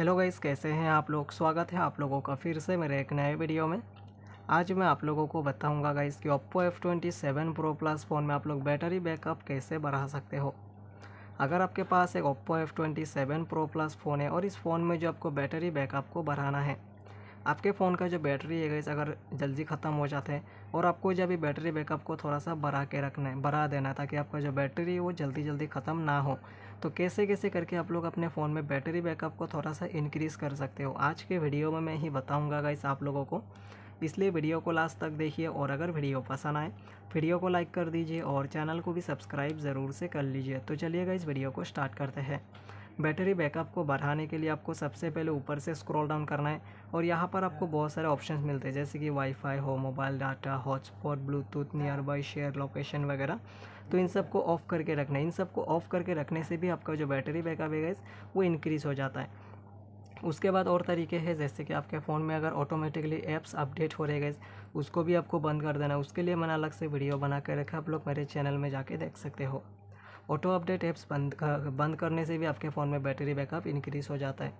hello guys कैसे हैं आप लोग स्वागत है आप लोगों का फिर से मेरे एक नए वीडियो में आज मैं आप लोगों को बताऊंगा गाइस कि Oppo F twenty seven pro plus phone में आप लोग बैटरी बैकअप कैसे बढ़ा सकते हो अगर आपके पास एक Oppo F twenty seven pro plus phone है और इस फ़ोन में जो आपको बैटरी बैकअप को बढ़ाना है आपके फ़ोन का जो बैटरी है गैस अगर जल्दी ख़त्म हो जाते हैं और आपको जब भी बैटरी बैकअप को थोड़ा सा बढ़ा के रखना है बढ़ा देना है ताकि आपका जो बैटरी है वो जल्दी जल्दी ख़त्म ना हो तो कैसे कैसे करके आप लोग अपने फ़ोन में बैटरी बैकअप को थोड़ा सा इनक्रीज़ कर सकते हो आज के वीडियो में मैं ही बताऊँगा गैस आप लोगों को इसलिए वीडियो को लास्ट तक देखिए और अगर वीडियो पसंद आए वीडियो को लाइक कर दीजिए और चैनल को भी सब्सक्राइब ज़रूर से कर लीजिए तो चलिएगा इस वीडियो को स्टार्ट करते हैं बैटरी बैकअप को बढ़ाने के लिए आपको सबसे पहले ऊपर से स्क्रॉल डाउन करना है और यहाँ पर आपको बहुत सारे ऑप्शन मिलते हैं जैसे कि वाईफाई हो mobile data hotspot bluetooth nearby share location वगैरह तो इन सबको ऑफ़ करके रखना है इन सबको ऑफ़ करके रखने से भी आपका जो बैटरी बैकअप है वो इनक्रीज़ हो जाता है उसके बाद और तरीके हैं जैसे कि आपके फ़ोन में अगर ऑटोमेटिकली एप्स अपडेट हो रहे गए उसको भी आपको बंद कर देना उसके लिए मैंने अलग से वीडियो बना कर रखा आप लोग मेरे चैनल में जाके देख सकते हो ऑटो अपडेट ऐप्स बंद बंद करने से भी आपके फ़ोन में बैटरी बैकअप इंक्रीज़ हो जाता है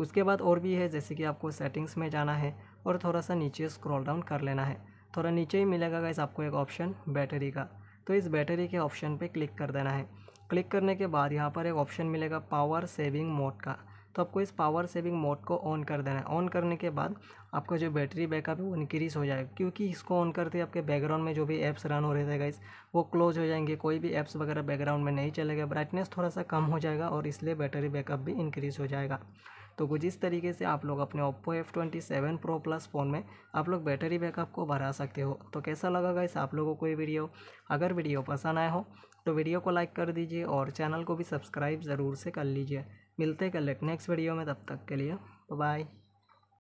उसके बाद और भी है जैसे कि आपको सेटिंग्स में जाना है और थोड़ा सा नीचे स्क्रॉल डाउन कर लेना है थोड़ा नीचे ही मिलेगा इस आपको एक ऑप्शन बैटरी का तो इस बैटरी के ऑप्शन पर क्लिक कर देना है क्लिक करने के बाद यहाँ पर एक ऑप्शन मिलेगा पावर सेविंग मोड का तो आपको इस पावर सेविंग मोड को ऑन कर देना है ऑन करने के बाद आपका जो बैटरी बैकअप है वो इंक्रीज़ हो जाएगा क्योंकि इसको ऑन करते ही आपके बैकग्राउंड में जो भी ऐप्स रन हो रहे थे गाइस वो क्लोज हो जाएंगे कोई भी ऐप्स वगैरह बैकग्राउंड में नहीं चलेगा ब्राइटनेस थोड़ा सा कम हो जाएगा और इसलिए बैटरी बैकअप भी इंक्रीज़ हो जाएगा तो कुछ इस तरीके से आप लोग अपने Oppo F twenty seven pro plus phone में आप लोग बैटरी बैकअप को बढ़ा सकते हो तो कैसा लगा गाइस आप लोगों को ये वीडियो अगर वीडियो पसंद आया हो तो वीडियो को लाइक कर दीजिए और चैनल को भी सब्सक्राइब ज़रूर से कर लीजिए मिलते हैं कल नेक्स्ट वीडियो में तब तक के लिए बाय